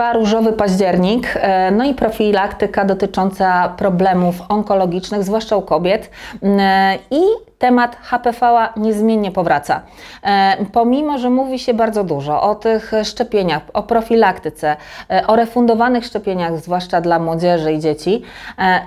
Trwa różowy październik, e, no i profilaktyka dotycząca problemów onkologicznych, zwłaszcza u kobiet. E, I temat HPV niezmiennie powraca. E, pomimo, że mówi się bardzo dużo o tych szczepieniach, o profilaktyce, o refundowanych szczepieniach, zwłaszcza dla młodzieży i dzieci,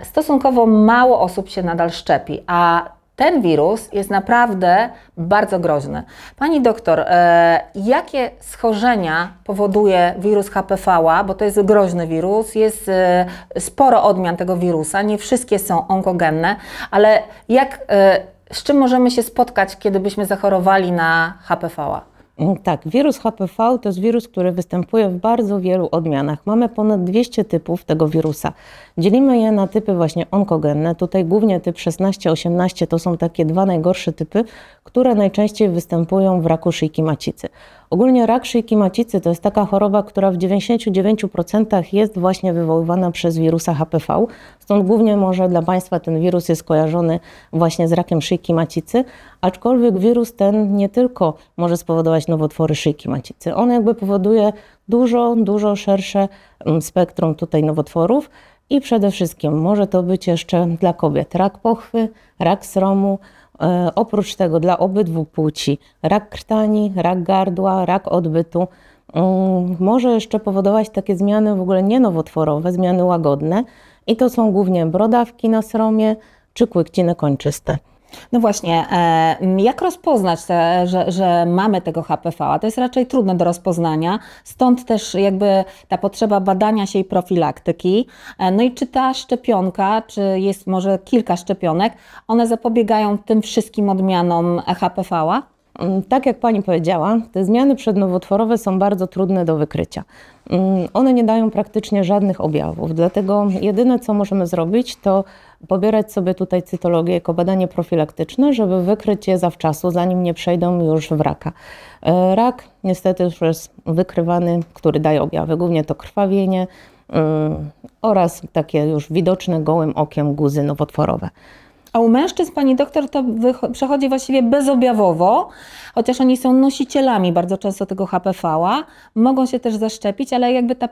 stosunkowo mało osób się nadal szczepi, a ten wirus jest naprawdę bardzo groźny. Pani doktor, e, jakie schorzenia powoduje wirus HPV, bo to jest groźny wirus, jest e, sporo odmian tego wirusa, nie wszystkie są onkogenne, ale jak, e, z czym możemy się spotkać, kiedy byśmy zachorowali na HPV? Mm, tak, wirus HPV to jest wirus, który występuje w bardzo wielu odmianach. Mamy ponad 200 typów tego wirusa. Dzielimy je na typy właśnie onkogenne. Tutaj głównie typ 16-18 to są takie dwa najgorsze typy, które najczęściej występują w raku szyjki macicy. Ogólnie rak szyjki macicy to jest taka choroba, która w 99% jest właśnie wywoływana przez wirusa HPV. Stąd głównie może dla Państwa ten wirus jest kojarzony właśnie z rakiem szyjki macicy, aczkolwiek wirus ten nie tylko może spowodować nowotwory szyjki macicy. On jakby powoduje dużo, dużo szersze mm, spektrum tutaj nowotworów i przede wszystkim może to być jeszcze dla kobiet rak pochwy, rak sromu, e, Oprócz tego dla obydwu płci rak krtani, rak gardła, rak odbytu mm, może jeszcze powodować takie zmiany w ogóle nienowotworowe, zmiany łagodne i to są głównie brodawki na sromie czy kłykciny kończyste. No właśnie, e, jak rozpoznać, te, że, że mamy tego HPV? A to jest raczej trudne do rozpoznania, stąd też jakby ta potrzeba badania się i profilaktyki. E, no i czy ta szczepionka, czy jest może kilka szczepionek, one zapobiegają tym wszystkim odmianom HPV-a? Mm, tak jak Pani powiedziała, te zmiany przednowotworowe są bardzo trudne do wykrycia. Mm, one nie dają praktycznie żadnych objawów, dlatego jedyne co możemy zrobić to pobierać sobie tutaj cytologię jako badanie profilaktyczne, żeby wykryć je zawczasu, zanim nie przejdą już w raka. E, rak niestety już jest wykrywany, który daje objawy, głównie to krwawienie mm, oraz takie już widoczne gołym okiem guzy nowotworowe a u mężczyzn pani doktor to przechodzi właściwie bezobjawowo, chociaż oni są nosicielami bardzo często tego HPV-a, mogą się też zaszczepić, ale jakby ta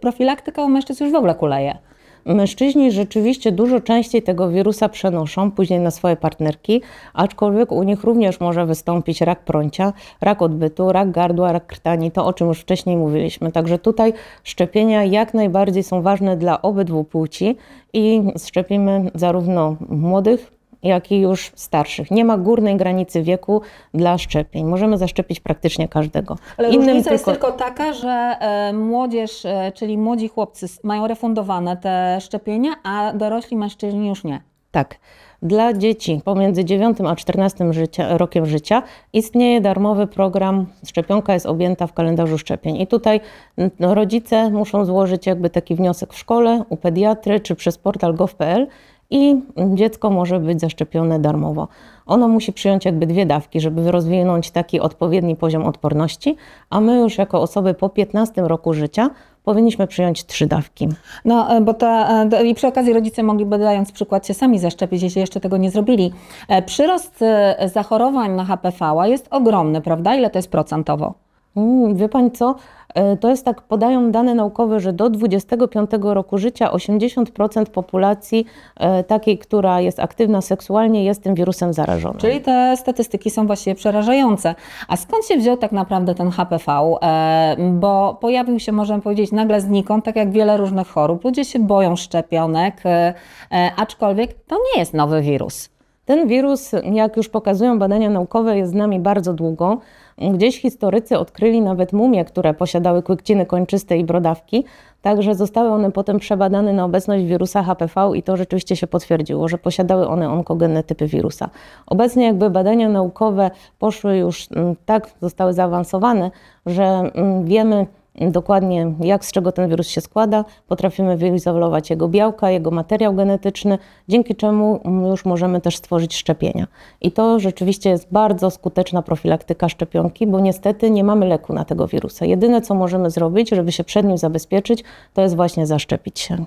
profilaktyka u mężczyzn już w ogóle kuleje. Mężczyźni rzeczywiście dużo częściej tego wirusa przenoszą później na swoje partnerki, aczkolwiek u nich również może wystąpić rak prącia, rak odbytu, rak gardła, rak krtani, to o czym już wcześniej mówiliśmy. Także tutaj szczepienia jak najbardziej są ważne dla obydwu płci i szczepimy zarówno młodych jak i już starszych. Nie ma górnej granicy wieku dla szczepień. Możemy zaszczepić praktycznie każdego. Ale Innym różnica tylko... jest tylko taka, że e, młodzież, e, czyli młodzi chłopcy mają refundowane te szczepienia, a dorośli mężczyźni już nie. Tak. Dla dzieci pomiędzy 9 a 14 życia, rokiem życia istnieje darmowy program Szczepionka jest objęta w kalendarzu szczepień. I tutaj rodzice muszą złożyć jakby taki wniosek w szkole, u pediatry czy przez portal gov.pl i dziecko może być zaszczepione darmowo. Ono musi przyjąć jakby dwie dawki, żeby rozwinąć taki odpowiedni poziom odporności, a my już jako osoby po 15 roku życia powinniśmy przyjąć trzy dawki. No, e, bo to e, i przy okazji rodzice mogliby, dając przykład, się sami zaszczepić, jeśli jeszcze tego nie zrobili. E, przyrost zachorowań na HPV jest ogromny, prawda? Ile to jest procentowo? Mm, wie pani co? E, to jest tak, podają dane naukowe, że do 25 roku życia 80% populacji e, takiej, która jest aktywna seksualnie, jest tym wirusem zarażona. Czyli te statystyki są właściwie przerażające. A skąd się wziął tak naprawdę ten HPV? E, bo pojawił się, możemy powiedzieć, nagle znikąd, tak jak wiele różnych chorób. Ludzie się boją szczepionek, aczkolwiek to nie jest nowy wirus. Ten wirus, jak już pokazują badania naukowe, jest z nami bardzo długo. Gdzieś historycy odkryli nawet mumie, które posiadały kłykciny kończyste i brodawki, także zostały one potem przebadane na obecność wirusa HPV i to rzeczywiście się potwierdziło, że posiadały one onkogenne typy wirusa. Obecnie jakby badania naukowe poszły już mm, tak, zostały zaawansowane, że mm, wiemy, dokładnie jak, z czego ten wirus się składa, potrafimy wyizolować jego białka, jego materiał genetyczny, dzięki czemu mm, już możemy też stworzyć szczepienia. I to rzeczywiście jest bardzo skuteczna profilaktyka szczepionki, bo niestety nie mamy leku na tego wirusa. Jedyne, co możemy zrobić, żeby się przed nim zabezpieczyć, to jest właśnie zaszczepić się.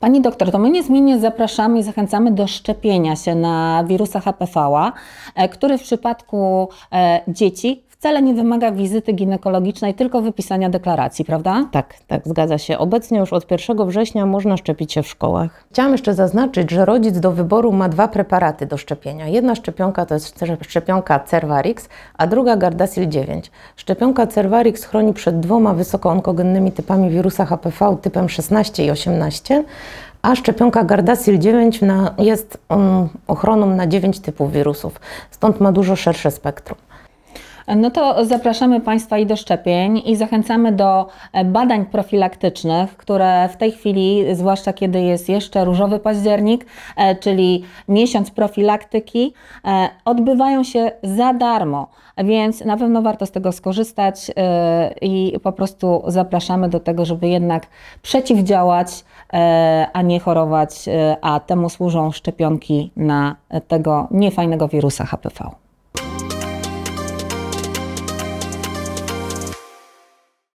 Pani doktor, to my niezmiennie zapraszamy i zachęcamy do szczepienia się na wirusa HPV, e, który w przypadku e, dzieci wcale nie wymaga wizyty ginekologicznej, tylko wypisania deklaracji, prawda? Tak, tak, zgadza się. Obecnie już od 1 września można szczepić się w szkołach. Chciałam jeszcze zaznaczyć, że rodzic do wyboru ma dwa preparaty do szczepienia. Jedna szczepionka to jest szczepionka Cervarix, a druga Gardasil 9. Szczepionka Cervarix chroni przed dwoma wysokoonkogennymi typami wirusa HPV typem 16 i 18, a szczepionka Gardasil 9 na, jest um, ochroną na 9 typów wirusów, stąd ma dużo szersze spektrum. No to zapraszamy Państwa i do szczepień i zachęcamy do e, badań profilaktycznych, które w tej chwili, zwłaszcza kiedy jest jeszcze różowy październik, e, czyli miesiąc profilaktyki, e, odbywają się za darmo, więc na pewno warto z tego skorzystać i po prostu zapraszamy do tego, żeby jednak przeciwdziałać, a nie chorować, a temu służą szczepionki na tego niefajnego wirusa HPV.